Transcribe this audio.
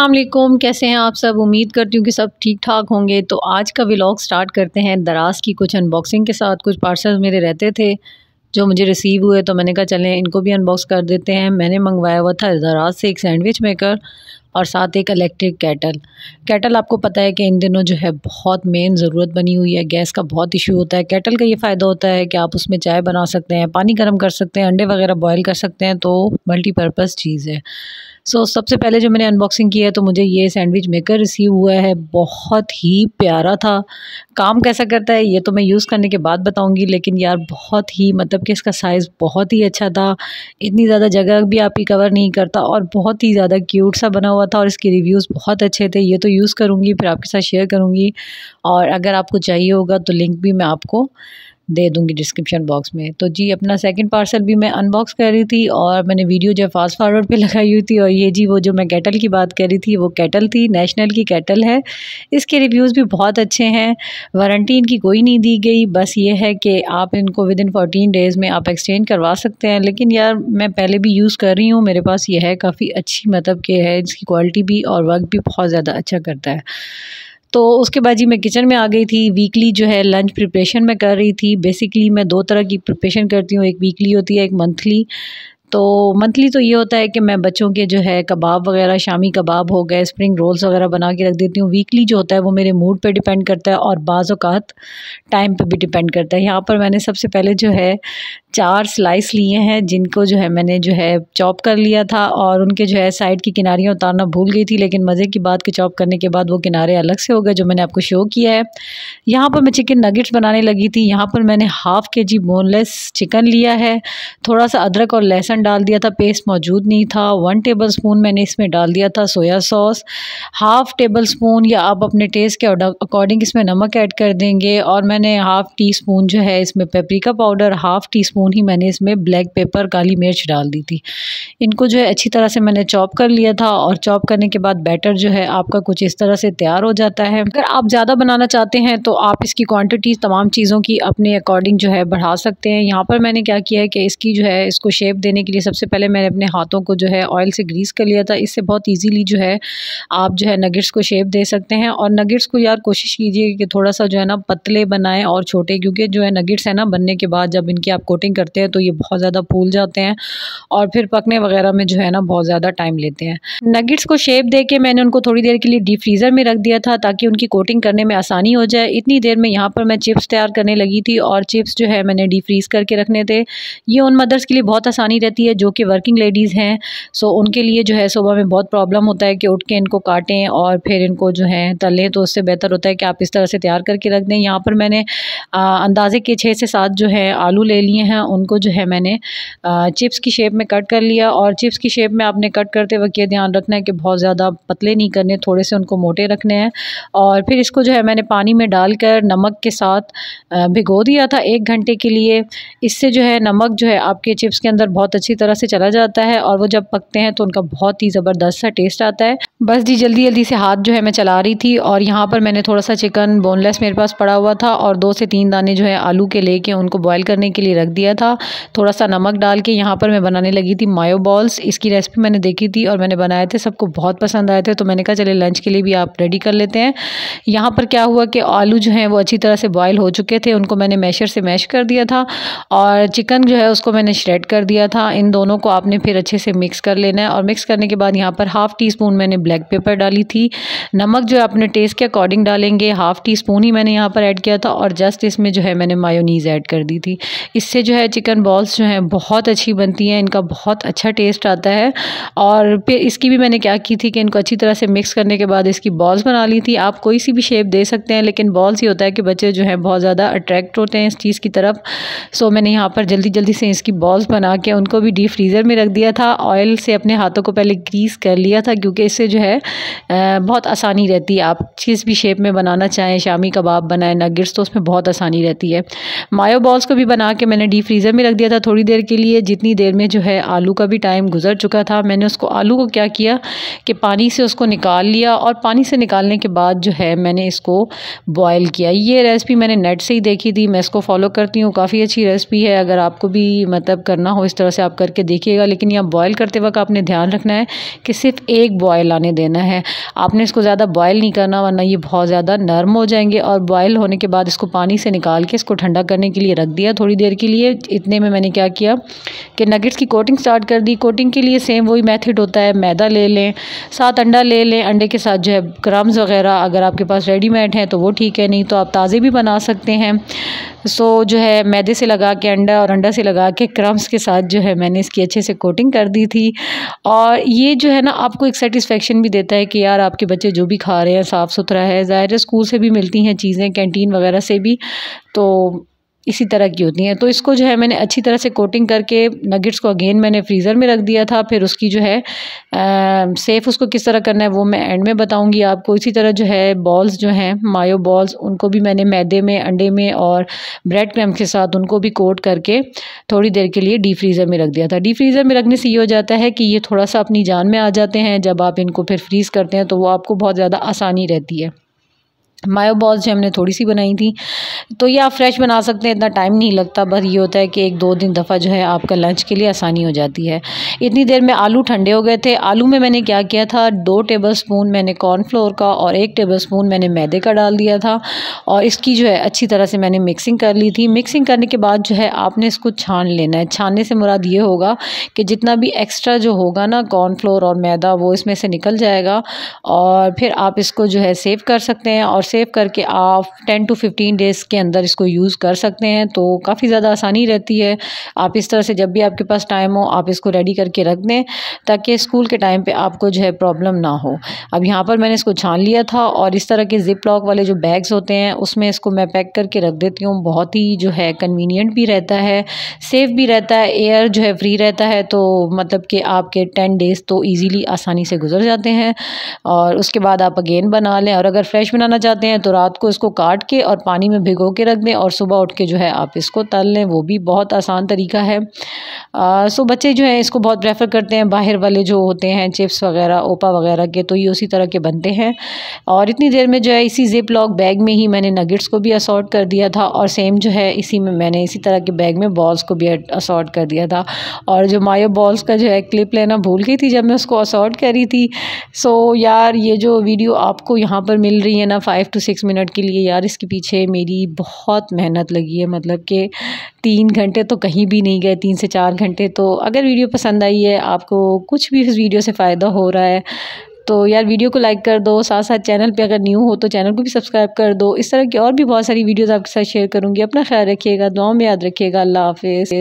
असलम कैसे हैं आप सब उम्मीद करती हूँ कि सब ठीक ठाक होंगे तो आज का व्लॉग स्टार्ट करते हैं दराज की कुछ अनबॉक्सिंग के साथ कुछ पार्सल मेरे रहते थे जो मुझे रिसीव हुए तो मैंने कहा चलें इनको भी अनबॉक्स कर देते हैं मैंने मंगवाया हुआ था दराज से एक सैंडविच मेकर और साथ एक इलेक्ट्रिक कैटल कैटल आपको पता है कि इन दिनों जो है बहुत मेन ज़रूरत बनी हुई है गैस का बहुत इशू होता है कैटल का ये फ़ायदा होता है कि आप उसमें चाय बना सकते हैं पानी गर्म कर सकते हैं अंडे वगैरह बॉयल कर सकते हैं तो मल्टीपर्पज़ चीज़ है सो so, सबसे पहले जो मैंने अनबॉक्सिंग की है तो मुझे ये सैंडविच मेकर रिसीव हुआ है बहुत ही प्यारा था काम कैसा करता है ये तो मैं यूज़ करने के बाद बताऊँगी लेकिन यार बहुत ही मतलब कि इसका साइज़ बहुत ही अच्छा था इतनी ज़्यादा जगह भी आप ही कवर नहीं करता और बहुत ही ज़्यादा क्यूट सा बना हुआ था और इसके रिव्यूज़ बहुत अच्छे थे ये तो यूज़ करूँगी फिर आपके साथ शेयर करूँगी और अगर आपको चाहिए होगा तो लिंक भी मैं आपको दे दूँगी डिस्क्रिप्शन बॉक्स में तो जी अपना सेकंड पार्सल भी मैं अनबॉक्स कर रही थी और मैंने वीडियो जो फास्ट फॉरवर्ड पे लगाई हुई थी और ये जी वो जो मैं कैटल की बात कर रही थी वो कैटल थी नेशनल की कैटल है इसके रिव्यूज़ भी बहुत अच्छे हैं वारंटी इनकी कोई नहीं दी गई बस ये है कि आप इनको विद इन फोर्टीन डेज़ में आप एक्सचेंज करवा सकते हैं लेकिन यार मैं पहले भी यूज़ कर रही हूँ मेरे पास ये है काफ़ी अच्छी मतलब कि है इसकी क्वालिटी भी और वर्क भी बहुत ज़्यादा अच्छा करता है तो उसके बाद जी मैं किचन में आ गई थी वीकली जो है लंच प्रिपरेशन मैं कर रही थी बेसिकली मैं दो तरह की प्रिपरेशन करती हूँ एक वीकली होती है एक मंथली तो मंथली तो ये होता है कि मैं बच्चों के जो है कबाब वगैरह शामी कबाब हो गए स्प्रिंग रोल्स वगैरह बना के रख देती हूँ वीकली जो होता है वो मेरे मूड पे डिपेंड करता है और बाज़ात टाइम पे भी डिपेंड करता है यहाँ पर मैंने सबसे पहले जो है चार स्लाइस लिए हैं जिनको जो है मैंने जो है चॉप कर लिया था और उनके जो है साइड की किनारियाँ उतारना भूल गई थी लेकिन मज़े की बात कि चॉप करने के बाद वो किनारे अलग से हो गए जो मैंने आपको शो किया है यहाँ पर मैं चिकन नगेट्स बनाने लगी थी यहाँ पर मैंने हाफ़ के जी बोनलेस चिकन लिया है थोड़ा सा अदरक और लहसुन डाल दिया था पेस्ट मौजूद नहीं था वन टेबल स्पून मैंने इसमें डाल दिया था soya sauce half tablespoon या आप अपने टेस्ट के अकॉर्डिंग इसमें नमक ऐड कर देंगे और मैंने हाफ़ टी स्पून जो है इसमें paprika powder half teaspoon spoon ही मैंने इसमें ब्लैक पेपर काली मिर्च डाल दी थी इनको जो है अच्छी तरह से मैंने चॉप कर लिया था और चॉप करने के बाद बैटर जो है आपका कुछ इस तरह से तैयार हो जाता है अगर आप ज़्यादा बनाना चाहते हैं तो आप इसकी क्वान्टिटी तमाम चीज़ों की अपने अकॉर्डिंग जो है बढ़ा सकते हैं यहाँ पर मैंने क्या किया है कि इसकी जो है इसको शेप देने के लिए सबसे पहले मैंने अपने हाथों को जो है ऑयल से ग्रीस कर लिया था इससे बहुत ईजीली जो है आप जो है नगेट्स को शेप दे सकते हैं और नगेट्स को यार कोशिश कीजिए कि थोड़ा सा जो है ना पतले बनाएं और छोटे क्योंकि जो है नगेट्स है ना बनने के बाद जब इनकी आप कोटिंग नहीं करते हैं तो ये बहुत ज़्यादा फूल जाते हैं और फिर पकने वगैरह में जो है ना बहुत ज़्यादा टाइम लेते हैं नगेट्स को शेप दे के मैंने उनको थोड़ी देर के लिए डीप फ्रीज़र में रख दिया था ताकि उनकी कोटिंग करने में आसानी हो जाए इतनी देर में यहाँ पर मैं चिप्स तैयार करने लगी थी और चिप्स जो है मैंने डीप फ्रीज़ करके रखने थे ये उन मदर्स के लिए बहुत आसानी रहती है जो कि वर्किंग लेडीज़ हैं सो उनके लिए जो है सुबह में बहुत प्रॉब्लम होता है कि उठ के इनको काटें और फिर इनको जो है तलें तो उससे बेहतर होता है कि आप इस तरह से तैयार करके रख दें यहाँ पर मैंने अंदाजे के छः से सात जो है आलू ले लिए हैं उनको जो है मैंने चिप्स की शेप में कट कर लिया और चिप्स की शेप में आपने कट करते वक्त ये ध्यान रखना है कि बहुत ज़्यादा पतले नहीं करने थोड़े से उनको मोटे रखने हैं और फिर इसको जो है मैंने पानी में डालकर नमक के साथ भिगो दिया था एक घंटे के लिए इससे जो है नमक जो है आपके चिप्स के अंदर बहुत अच्छी तरह से चला जाता है और वो जब पकते हैं तो उनका बहुत ही ज़बरदस्त सा टेस्ट आता है बस जी जल्दी जल्दी से हाथ जो है मैं चला रही थी और यहाँ पर मैंने थोड़ा सा चिकन बोनलेस मेरे पास पड़ा हुआ था और दो से तीन दाने जो है आलू के लेके उनको बॉयल करने के लिए रख दिया लिया था थोड़ा सा नमक डाल के यहाँ पर मैं बनाने लगी थी मायो बॉल्स इसकी रेसिपी मैंने देखी थी और मैंने बनाए थे सबको बहुत पसंद आए थे तो मैंने कहा चले लंच के लिए भी आप रेडी कर लेते हैं यहाँ पर क्या हुआ कि आलू जो हैं वो अच्छी तरह से बॉयल हो चुके थे उनको मैंने मैशर से मैश कर दिया था और चिकन जो है उसको मैंने श्रेड कर दिया था इन दोनों को आपने फिर अच्छे से मिक्स कर लेना है और मिक्स करने के बाद यहाँ पर हाफ़ टी स्पून मैंने ब्लैक पेपर डाली थी नमक जो है अपने टेस्ट के अकॉर्डिंग डालेंगे हाफ़ टी स्पून ही मैंने यहाँ पर ऐड किया था और जस्ट इसमें जो है मैंने मायोनीज़ ऐड कर दी थी इससे जो है चिकन बॉल्स जो हैं बहुत अच्छी बनती हैं इनका बहुत अच्छा टेस्ट आता है और फिर इसकी भी मैंने क्या की थी कि इनको अच्छी तरह से मिक्स करने के बाद इसकी बॉल्स बना ली थी आप कोई सी भी शेप दे सकते हैं लेकिन बॉल्स ही होता है कि बच्चे जो हैं बहुत ज़्यादा अट्रैक्ट होते हैं इस चीज़ की तरफ सो मैंने यहाँ पर जल्दी जल्दी से इसकी बॉल्स बना के उनको भी डीप फ्रीज़र में रख दिया था ऑयल से अपने हाथों को पहले ग्रीस कर लिया था क्योंकि इससे जो है बहुत आसानी रहती है आप किस भी शेप में बनाना चाहें शामी कबाब बनाएं नगिर्स तो उसमें बहुत आसानी रहती है मायो बॉल्स को भी बना के मैंने डीप फ्रीज़र में रख दिया था थोड़ी देर के लिए जितनी देर में जो है आलू का भी टाइम गुजर चुका था मैंने उसको आलू को क्या किया कि पानी से उसको निकाल लिया और पानी से निकालने के बाद जो है मैंने इसको बॉयल किया ये रेसिपी मैंने नेट से ही देखी थी मैं इसको फॉलो करती हूँ काफ़ी अच्छी रेसिपी है अगर आपको भी मतलब करना हो इस तरह से आप करके देखिएगा लेकिन यहाँ बॉयल करते वक्त आपने ध्यान रखना है कि सिर्फ एक बॉयल आने देना है आपने इसको ज़्यादा बॉयल नहीं करना वरना ये बहुत ज़्यादा नर्म हो जाएंगे और बॉयल होने के बाद इसको पानी से निकाल के इसको ठंडा करने के लिए रख दिया थोड़ी देर के लिए इतने में मैंने क्या किया कि नगेट्स की कोटिंग स्टार्ट कर दी कोटिंग के लिए सेम वही मेथड होता है मैदा ले लें साथ अंडा ले लें अंडे के साथ जो है क्रम्स वगैरह अगर आपके पास रेडीमेड हैं तो वो ठीक है नहीं तो आप ताज़े भी बना सकते हैं सो जो है मैदे से लगा के अंडा और अंडा से लगा के क्रम्स के साथ जो है मैंने इसकी अच्छे से कोटिंग कर दी थी और ये जो है ना आपको एक सेटिस्फेक्शन भी देता है कि यार आपके बच्चे जो भी खा रहे हैं साफ़ सुथरा है ज़ाहिर स्कूल से भी मिलती हैं चीज़ें कैंटीन वगैरह से भी तो इसी तरह की होती हैं तो इसको जो है मैंने अच्छी तरह से कोटिंग करके नगेट्स को अगेन मैंने फ्रीज़र में रख दिया था फिर उसकी जो है सेफ़ उसको किस तरह करना है वो मैं एंड में बताऊंगी आपको इसी तरह जो है बॉल्स जो हैं मायो बॉल्स उनको भी मैंने मैदे में अंडे में और ब्रेड क्रम के साथ उनको भी कोट करके थोड़ी देर के लिए डी फ्रीज़र में रख दिया था डी फ्रीज़र में रखने से ये हो जाता है कि ये थोड़ा सा अपनी जान में आ जाते हैं जब आप इनको फिर फ्रीज़ करते हैं तो वो आपको बहुत ज़्यादा आसानी रहती है मायो बॉल्स जो हमने थोड़ी सी बनाई थी तो ये आप फ्रेश बना सकते हैं इतना टाइम नहीं लगता बस ये होता है कि एक दो दिन दफ़ा जो है आपका लंच के लिए आसानी हो जाती है इतनी देर में आलू ठंडे हो गए थे आलू में मैंने क्या किया था दो टेबल स्पून मैंने कॉर्नफ्लोर का और एक टेबल स्पून मैंने मैदे का डाल दिया था और इसकी जो है अच्छी तरह से मैंने मिक्सिंग कर ली थी मिक्सिंग करने के बाद जो है आपने इसको छान लेना है छानने से मुराद ये होगा कि जितना भी एक्स्ट्रा जो होगा ना कॉर्नफ्लोर और मैदा वो इसमें से निकल जाएगा और फिर आप इसको जो है सेव कर सकते हैं और सेव करके आप टेन टू फिफ्टीन डेज़ के अंदर इसको यूज़ कर सकते हैं तो काफ़ी ज़्यादा आसानी रहती है आप इस तरह से जब भी आपके पास टाइम हो आप इसको रेडी करके रख दें ताकि स्कूल के टाइम पे आपको जो है प्रॉब्लम ना हो अब यहाँ पर मैंने इसको छान लिया था और इस तरह के ज़िप लॉक वाले जो बैग्स होते हैं उसमें इसको मैं पैक करके रख देती हूँ बहुत ही जो है कन्वीनियंट भी रहता है सेफ़ भी रहता है एयर जो है फ्री रहता है तो मतलब कि आपके टेन डेज़ तो ईज़िली आसानी से गुजर जाते हैं और उसके बाद आप अगेन बना लें और अगर फ्रेश बनाना चाहते जाते हैं तो रात को इसको काट के और पानी में भिगो के रख दें और सुबह उठ के जो है आप इसको तल लें वो भी बहुत आसान तरीका है सो बच्चे जो हैं इसको बहुत प्रेफर करते हैं बाहर वाले जो होते हैं चिप्स वगैरह ओपा वगैरह के तो ये उसी तरह के बनते हैं और इतनी देर में जो है इसी जिप लॉक बैग में ही मैंने नगेट्स को भी असॉर्ट कर दिया था और सेम जो है इसी में मैंने इसी तरह के बैग में बॉल्स को भी असॉर्ट कर दिया था और जो मायो बॉल्स का जो है क्लिप लेना भूल गई थी जब मैं उसको असॉर्ट करी थी सो यार ये जो वीडियो आपको यहाँ पर मिल रही है ना five five to six minute के लिए यार इसके पीछे मेरी बहुत मेहनत लगी है मतलब कि तीन घंटे तो कहीं भी नहीं गए तीन से चार घंटे तो अगर वीडियो पसंद आई है आपको कुछ भी इस वीडियो से फ़ायदा हो रहा है तो यार वीडियो को लाइक कर दो साथ साथ चैनल पे अगर न्यू हो तो चैनल को भी सब्सक्राइब कर दो इस तरह की और भी बहुत सारी वीडियोस आपके साथ शेयर करूँगी अपना ख्याल रखिएगा दुआ में याद रखिएगा अल्लाह हाफिज़